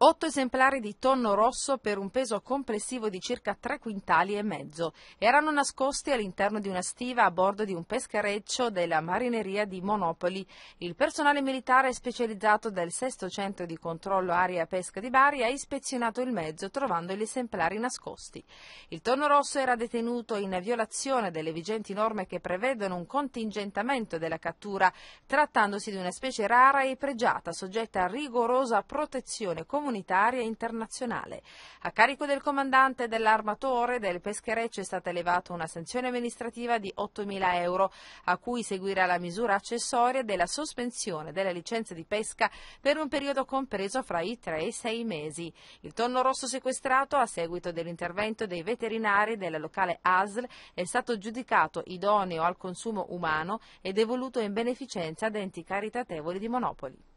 8 esemplari di tonno rosso per un peso complessivo di circa 3 quintali e mezzo erano nascosti all'interno di una stiva a bordo di un pescareccio della marineria di Monopoli. Il personale militare specializzato del sesto centro di controllo aria pesca di Bari ha ispezionato il mezzo trovando gli esemplari nascosti. Il tonno rosso era detenuto in violazione delle vigenti norme che prevedono un contingentamento della cattura, trattandosi di una specie rara e pregiata soggetta a rigorosa protezione comunitaria comunitaria internazionale. A carico del comandante dell'armatore del peschereccio è stata elevata una sanzione amministrativa di 8.000 euro, a cui seguirà la misura accessoria della sospensione della licenza di pesca per un periodo compreso fra i 3 e i 6 mesi. Il tonno rosso sequestrato a seguito dell'intervento dei veterinari della locale ASL è stato giudicato idoneo al consumo umano ed evoluto in beneficenza ad enti caritatevoli di Monopoli.